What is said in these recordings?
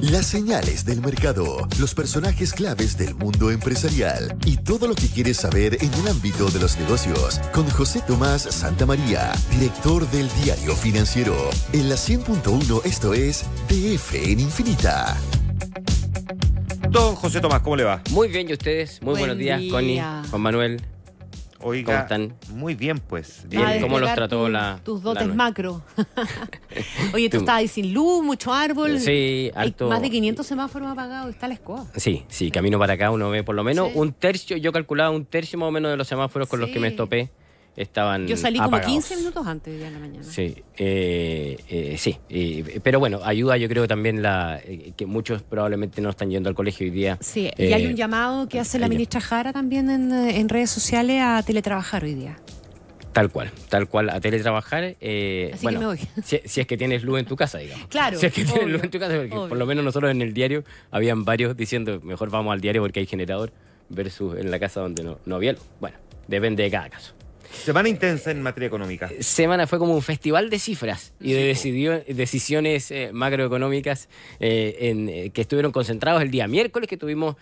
Las señales del mercado, los personajes claves del mundo empresarial y todo lo que quieres saber en el ámbito de los negocios con José Tomás Santamaría, director del diario financiero. En la 100.1 esto es TF en Infinita. Don José Tomás, ¿cómo le va? Muy bien, ¿y ustedes? Muy buenos días, Connie, Juan Manuel. Oiga, muy bien, pues. ¿Cómo los trató la. Tus dotes macro. Oye, tú, estabas ahí sin luz, mucho árbol. Sí, alto. más de 500 semáforos apagados, está la escoba. Sí, sí, camino para acá uno ve por lo menos un tercio, yo calculaba un tercio más o menos de los semáforos con los que me estopé estaban. Yo salí como 15 minutos antes de la mañana. Sí, eh, eh, sí. pero bueno, ayuda yo creo también la eh, que muchos probablemente no están yendo al colegio hoy día. Sí, y hay un llamado que hace la ministra Jara también en, redes sociales a teletrabajar hoy día. Tal cual, tal cual, a teletrabajar. Eh, Si, es que tienes luz en tu casa, digamos. Claro. Si es que tienes luz en tu casa, porque por lo menos nosotros en el diario habían varios diciendo, mejor vamos al diario porque hay generador, versus en la casa donde no, no había luz. Bueno, depende de cada caso. Semana intensa en materia económica. Semana fue como un festival de cifras y de decidió, decisiones eh, macroeconómicas eh, eh, que estuvieron concentrados el día miércoles, que tuvimos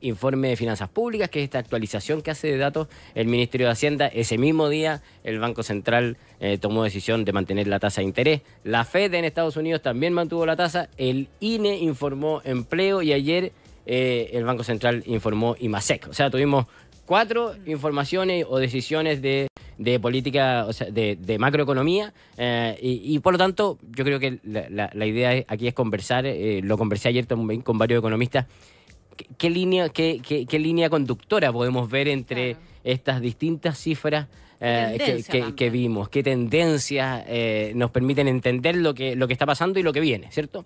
informe de finanzas públicas, que es esta actualización que hace de datos el Ministerio de Hacienda. Ese mismo día el Banco Central tomó decisión de mantener la tasa de interés. La Fed en Estados Unidos también mantuvo la tasa. El INE informó empleo y ayer el Banco Central informó IMASEC. O sea, tuvimos Cuatro, informaciones o decisiones de, de política, o sea, de, macroeconomía. Eh, y, por lo tanto, yo creo que la, idea aquí es conversar, eh, lo conversé ayer también con varios economistas, qué, línea, qué, línea conductora podemos ver entre estas distintas cifras. Eh, que, que, vimos, qué tendencias nos permiten entender lo que, lo que está pasando y lo que viene, ¿cierto?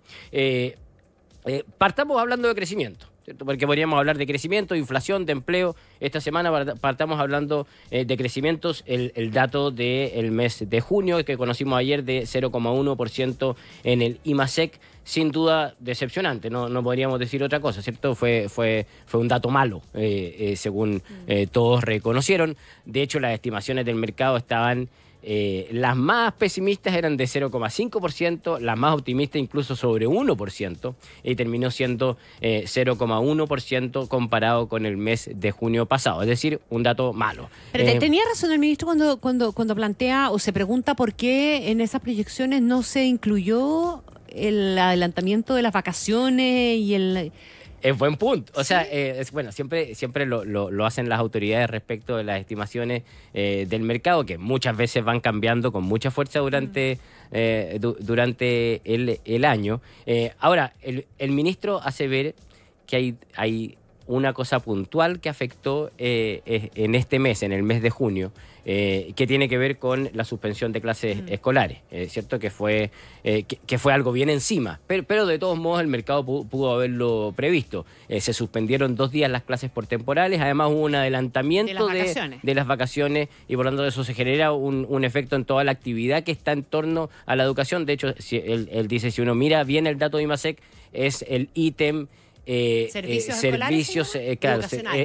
partamos hablando de crecimiento porque podríamos hablar de crecimiento, de inflación, de empleo. Esta semana partamos hablando eh, de crecimientos, el, dato del mes de junio que conocimos ayer de 0,1% en el IMASEC, sin duda decepcionante, no, podríamos decir otra cosa, ¿cierto? Fue, fue, fue un dato malo, eh, eh, según mm. todos reconocieron. De hecho, las estimaciones del mercado estaban... Eh, las más pesimistas eran de 0,5%, las más optimistas incluso sobre 1%, y terminó siendo eh, 0,1% comparado con el mes de junio pasado, es decir, un dato malo. Pero eh, tenía razón el ministro cuando, cuando, cuando plantea o se pregunta por qué en esas proyecciones no se incluyó el adelantamiento de las vacaciones y el... Es buen punto. O sea, eh, es, bueno, siempre, siempre lo, hacen las autoridades respecto de las estimaciones eh, del mercado, que muchas veces van cambiando con mucha fuerza durante, eh, durante el, año. ahora, el, ministro hace ver que hay, hay una cosa puntual que afectó eh, en este mes, en el mes de junio, eh, que tiene que ver con la suspensión de clases escolares, ¿cierto? Que fue, eh, que, fue algo bien encima, pero, pero, de todos modos el mercado pudo, haberlo previsto. se suspendieron dos días las clases por temporales, además hubo un adelantamiento de las, vacaciones, y por lo tanto eso se genera un, efecto en toda la actividad que está en torno a la educación. De hecho, si, él, él dice, si uno mira bien el dato de IMASEC, es el ítem eh, eh, servicios, eh,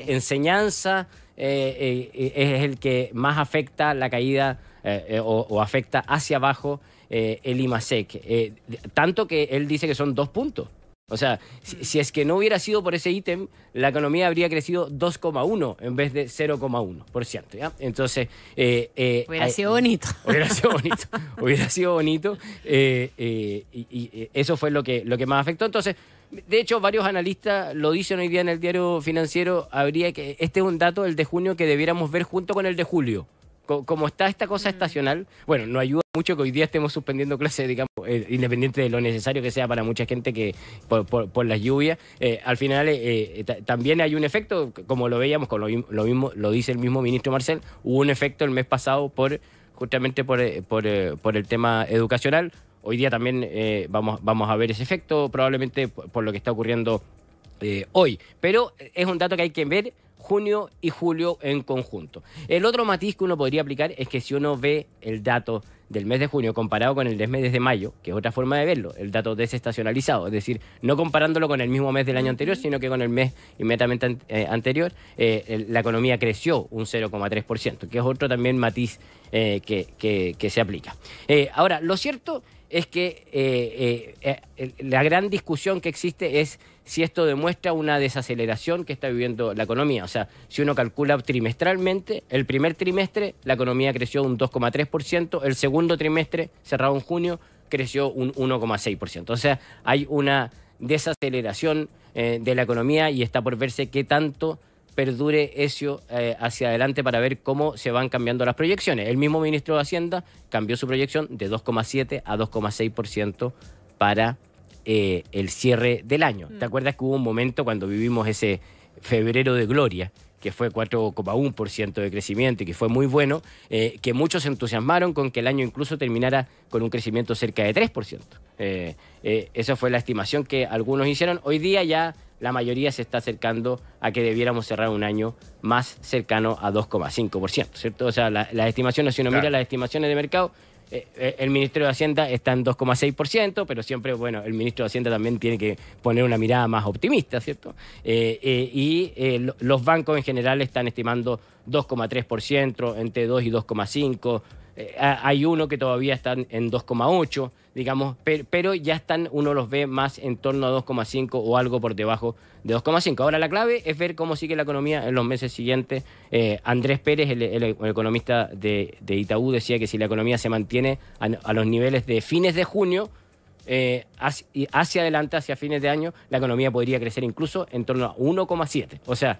enseñanza es el que más afecta la caída o, afecta hacia abajo el IMASEC. tanto que él dice que son dos puntos. O sea, mm. si, es que no hubiera sido por ese ítem, la economía habría crecido 2,1 en vez de 0,1%. Entonces. Eh, eh, hubiera, sido bonito. hubiera sido bonito. Hubiera sido bonito. y, eso fue lo que, lo que más afectó. Entonces. De hecho, varios analistas lo dicen hoy día en el diario financiero, habría que este es un dato el de junio que debiéramos ver junto con el de julio. como está esta cosa mm. estacional, bueno, no ayuda mucho que hoy día estemos suspendiendo clases, digamos, eh, independiente de lo necesario que sea para mucha gente que por, las lluvias, eh, al final eh, también hay un efecto, como lo veíamos, con lo, mismo, lo dice el mismo ministro Marcel, hubo un efecto el mes pasado por justamente por, por, por el tema educacional, Hoy día también eh, vamos, vamos a ver ese efecto, probablemente por, lo que está ocurriendo eh, hoy. Pero eh, es un dato que hay que ver junio y julio en conjunto. El otro matiz que uno podría aplicar es que si uno ve el dato del mes de junio comparado con el mes de mayo, que es otra forma de verlo, el dato desestacionalizado, es decir, no comparándolo con el mismo mes del año anterior, sino que con el mes inmediatamente anterior, la economía creció un 0,3%, que es otro también matiz que, se aplica. ahora, lo cierto es que eh, eh, eh, la gran discusión que existe es si esto demuestra una desaceleración que está viviendo la economía. O sea, si uno calcula trimestralmente, el primer trimestre la economía creció un 2,3%, el segundo trimestre, cerrado en junio, creció un 1,6%. O sea, hay una desaceleración de la economía y está por verse qué tanto perdure eso eh, hacia adelante para ver cómo se van cambiando las proyecciones. El mismo ministro de Hacienda cambió su proyección de 2,7 a 2,6% para eh, el cierre del año. Mm. ¿Te acuerdas que hubo un momento cuando vivimos ese febrero de gloria? que fue 4,1% de crecimiento y que fue muy bueno, eh, que muchos se entusiasmaron con que el año incluso terminara con un crecimiento cerca de 3%. Eh, eh, esa fue la estimación que algunos hicieron. Hoy día ya la mayoría se está acercando a que debiéramos cerrar un año más cercano a 2,5%, ¿cierto? O sea, las estimaciones, si uno mira las estimaciones de mercado, eh, el Ministerio de Hacienda está en 2,6%, pero siempre, bueno, el Ministro de Hacienda también tiene que poner una mirada más optimista, ¿cierto? y los bancos en general están estimando 2,3%, entre 2 y 2,5%. hay uno que todavía está en 2,8% digamos, pero, ya están, uno los ve más en torno a 2,5 o algo por debajo de 2,5. Ahora la clave es ver cómo sigue la economía en los meses siguientes. Eh, Andrés Pérez, el, economista de, Itaú, decía que si la economía se mantiene a, los niveles de fines de junio, eh, hacia, adelante, hacia fines de año, la economía podría crecer incluso en torno a 1,7. O sea,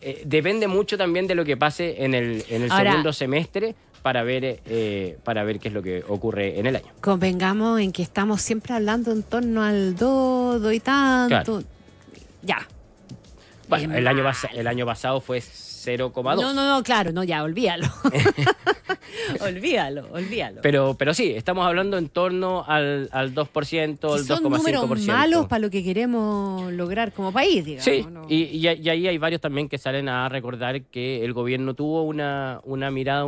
eh, depende mucho también de lo que pase en el, segundo semestre para ver, eh, para ver qué es lo que ocurre en el año. Convengamos en que estamos siempre hablando en torno al todo y tanto. Ya, el año, pasado fue 0,2. No, no, no, claro, no, ya, olvídalo. olvídalo, olvídalo. Pero, pero sí, estamos hablando en torno al, al 2%, al 2,5%. Son números malos para lo que queremos lograr como país, digamos. Sí, y, y, ahí hay varios también que salen a recordar que el gobierno tuvo una, una mirada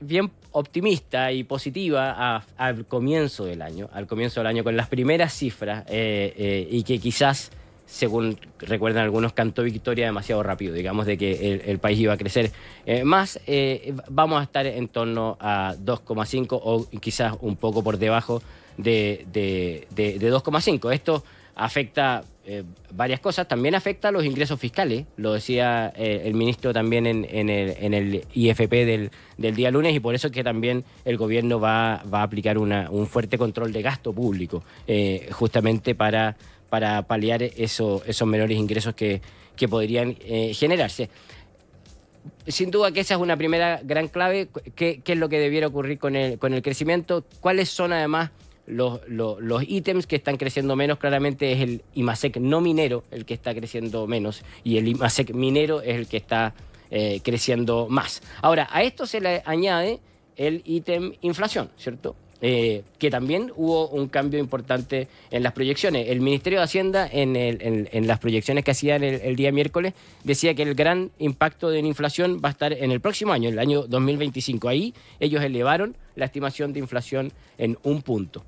bien optimista y positiva al comienzo del año, al comienzo del año con las primeras cifras eh, eh, y que quizás según recuerdan algunos, cantó victoria demasiado rápido, digamos, de que el, país iba a crecer eh, más, eh, vamos a estar en torno a 2,5 o quizás un poco por debajo de, 2,5. Esto afecta eh, varias cosas, también afecta a los ingresos fiscales, lo decía el ministro también en, el, IFP del, día lunes, y por eso es que también el gobierno va, a aplicar un fuerte control de gasto público, justamente para, para paliar esos menores ingresos que, podrían eh, generarse. Sin duda que esa es una primera gran clave, qué, es lo que debiera ocurrir con el, con el crecimiento, cuáles son además los, ítems que están creciendo menos claramente es el IMASEC no minero el que está creciendo menos y el IMASEC minero es el que está eh, creciendo más. Ahora, a esto se le añade el ítem inflación, ¿cierto? Eh, que también hubo un cambio importante en las proyecciones. El Ministerio de Hacienda, en, las proyecciones que hacían el, día miércoles, decía que el gran impacto de la inflación va a estar en el próximo año, en el año 2025. Ahí ellos elevaron la estimación de inflación en un punto.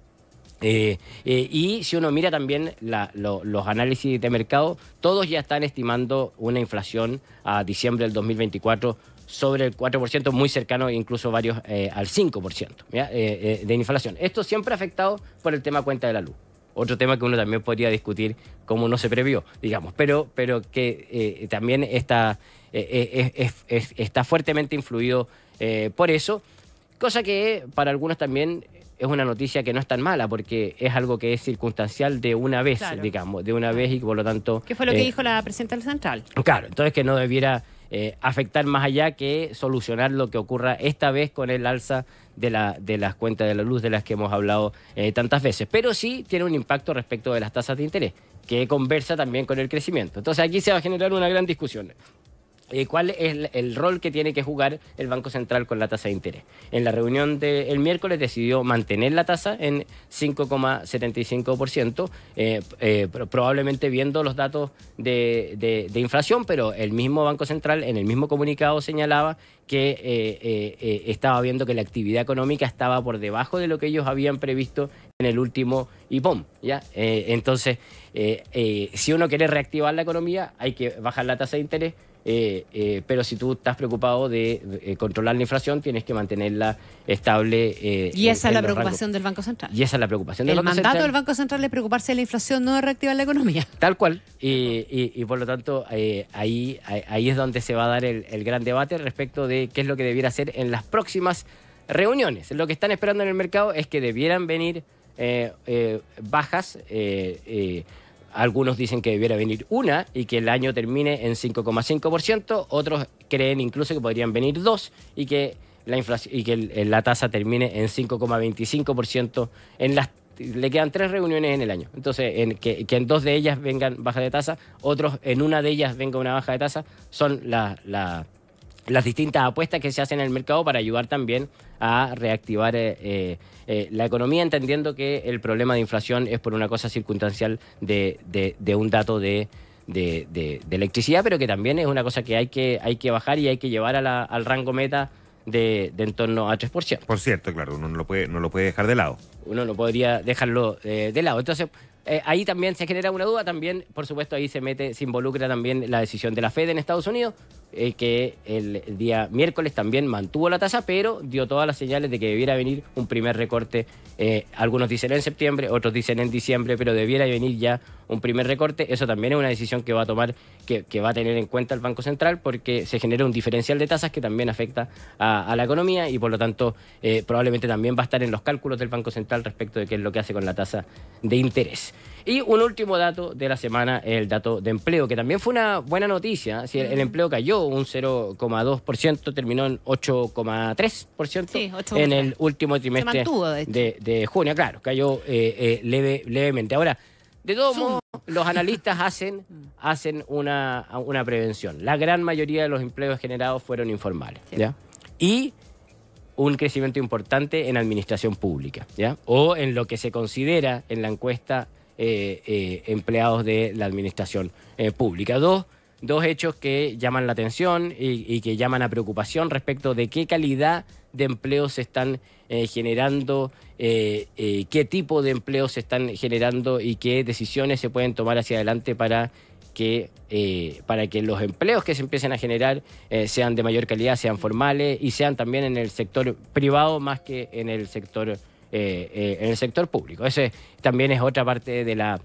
Eh, eh, y si uno mira también los análisis de mercado, todos ya están estimando una inflación a diciembre del 2024 sobre el 4%, muy cercano incluso varios eh, al 5% eh, eh, de inflación. Esto siempre ha afectado por el tema cuenta de la luz. Otro tema que uno también podría discutir como no se previó, digamos, pero, pero que también está, está fuertemente influido por eso, cosa que para algunos también es una noticia que no es tan mala porque es algo que es circunstancial de una vez, digamos, de una vez y por lo tanto... ¿Qué fue lo que dijo la presidenta del Central? Claro, entonces que no debiera eh, afectar más allá que solucionar lo que ocurra esta vez con el alza de, la, de las cuentas de la luz de las que hemos hablado eh, tantas veces. Pero sí tiene un impacto respecto de las tasas de interés, que conversa también con el crecimiento. Entonces aquí se va a generar una gran discusión. Eh, cuál es el, rol que tiene que jugar el Banco Central con la tasa de interés. En la reunión del miércoles decidió mantener la tasa en 5,75%, eh, eh, probablemente viendo los datos de, inflación, pero el mismo Banco Central en el mismo comunicado señalaba que estaba viendo que la actividad económica estaba por debajo de lo que ellos habían previsto en el último IPOM. ¿ya? entonces, si uno quiere reactivar la economía, hay que bajar la tasa de interés eh, eh, pero si tú estás preocupado de, eh, controlar la inflación, tienes que mantenerla estable. y esa es la preocupación del Banco Central. Y esa es la preocupación del Banco Central. El mandato del Banco Central es preocuparse de la inflación, no de reactivar la economía. Tal cual. Y, por lo tanto, ahí, ahí, es donde se va a dar el, gran debate respecto de qué es lo que debiera hacer en las próximas reuniones. Lo que están esperando en el mercado es que debieran venir bajas eh, algunos dicen que debiera venir una y que el año termine en 5,5%, otros creen incluso que podrían venir dos y que la, y que la tasa termine en 5,25% en las le quedan tres reuniones en el año. Entonces, en, que, en dos de ellas vengan baja de tasa, otros en una de ellas venga una baja de tasa, son las. la, las distintas apuestas que se hacen en el mercado para ayudar también a reactivar eh, eh, eh, la economía, entendiendo que el problema de inflación es por una cosa circunstancial de, un dato de, electricidad, pero que también es una cosa que hay que, hay que bajar y hay que llevar a la, al rango meta de, de, en torno a 3%. Por cierto, claro, uno no lo puede, no lo puede dejar de lado. Uno no podría dejarlo de lado. Entonces, ahí también se genera una duda, también, por supuesto, ahí se mete, se involucra también la decisión de la Fed en Estados Unidos, eh, que el día miércoles también mantuvo la tasa, pero dio todas las señales de que debiera venir un primer recorte. Eh, algunos dicen en septiembre, otros dicen en diciembre, pero debiera venir ya un primer recorte. Eso también es una decisión que va a tomar, que, va a tener en cuenta el Banco Central, porque se genera un diferencial de tasas que también afecta a, la economía y por lo tanto eh, probablemente también va a estar en los cálculos del Banco Central respecto de qué es lo que hace con la tasa de interés. Y un último dato de la semana, el dato de empleo, que también fue una buena noticia. Si el empleo cayó un 0,2%, terminó en 8,3% en el último trimestre de, junio. Claro, cayó eh, eh, leve, levemente. Ahora, de todos modos, los analistas hacen, mm. hacen una, una, prevención. La gran mayoría de los empleos generados fueron informales. ¿ya? Y un crecimiento importante en administración pública, ¿ya? O en lo que se considera en la encuesta eh, empleados de la administración pública. Dos, dos hechos que llaman la atención y, que llaman a preocupación respecto de qué calidad de empleos se están eh, generando, eh, eh, qué tipo de empleos se están generando y qué decisiones se pueden tomar hacia adelante para que, para que los empleos que se empiecen a generar sean de mayor calidad, sean formales y sean también en el sector privado más que en el sector, en el sector público. Ese también es otra parte de la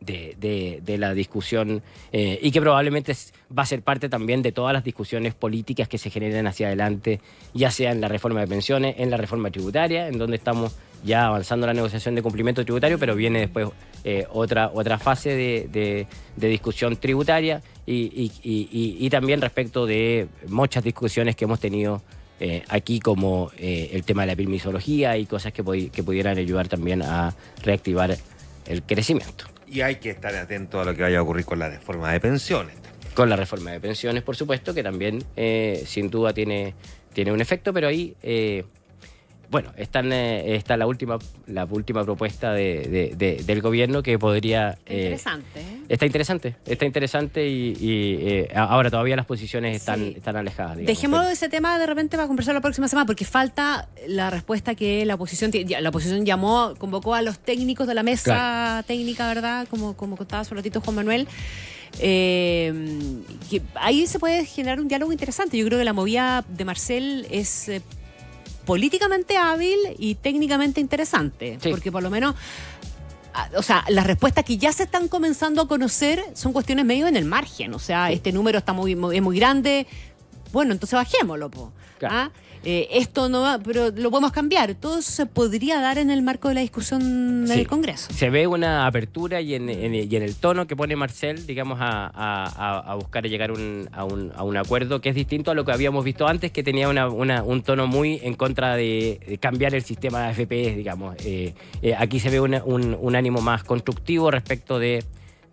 de, la discusión eh, y que probablemente va a ser parte también de todas las discusiones políticas que se generen hacia adelante, ya sea en la reforma de pensiones, en la reforma tributaria, en donde estamos ya avanzando la negociación de cumplimiento tributario, pero viene después eh, otra, otra fase de, discusión tributaria y, también respecto de muchas discusiones que hemos tenido. Eh, aquí como el tema de la permisología y cosas que pudieran ayudar también a reactivar el crecimiento y hay que estar atento a lo que vaya a ocurrir con la reforma de pensiones. Con la reforma de pensiones, por supuesto, que también eh, sin duda tiene, tiene un efecto, pero ahí, eh, bueno, está, eh, está la última, la última propuesta del gobierno que podría... Interesante, ¿eh? Está interesante, está interesante y, eh, ahora todavía las posiciones están, alejadas. Dejemos ese tema de repente para conversar la próxima semana, porque falta la respuesta que la oposición La oposición llamó, convocó a los técnicos de la mesa técnica, ¿verdad? Como, como contaba hace un ratito Juan Manuel. Eh, ahí se puede generar un diálogo interesante. Yo creo que la movida de Marcel es eh, políticamente hábil y técnicamente interesante, porque por lo menos Ah, o sea, las respuestas que ya se están comenzando a conocer son cuestiones medio en el margen. O sea, este número está muy, muy es muy grande. Bueno, entonces bajémoslo, po. ¿Ah? Eh, esto no va, pero lo podemos cambiar. Todo se podría dar en el marco de la discusión del Congreso. Se ve una apertura y en, el tono que pone Marcel, digamos, a, buscar llegar a, un, acuerdo que es distinto a lo que habíamos visto antes, que tenía un tono muy en contra de, cambiar el sistema de FPS, digamos. Eh, eh, aquí se ve un, ánimo más constructivo respecto de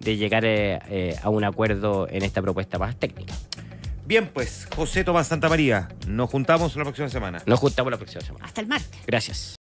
llegar a un acuerdo en esta propuesta más técnica. Bien, pues, José Tomás Santa María, nos juntamos la próxima semana. Nos juntamos la próxima semana. Hasta el martes. Gracias.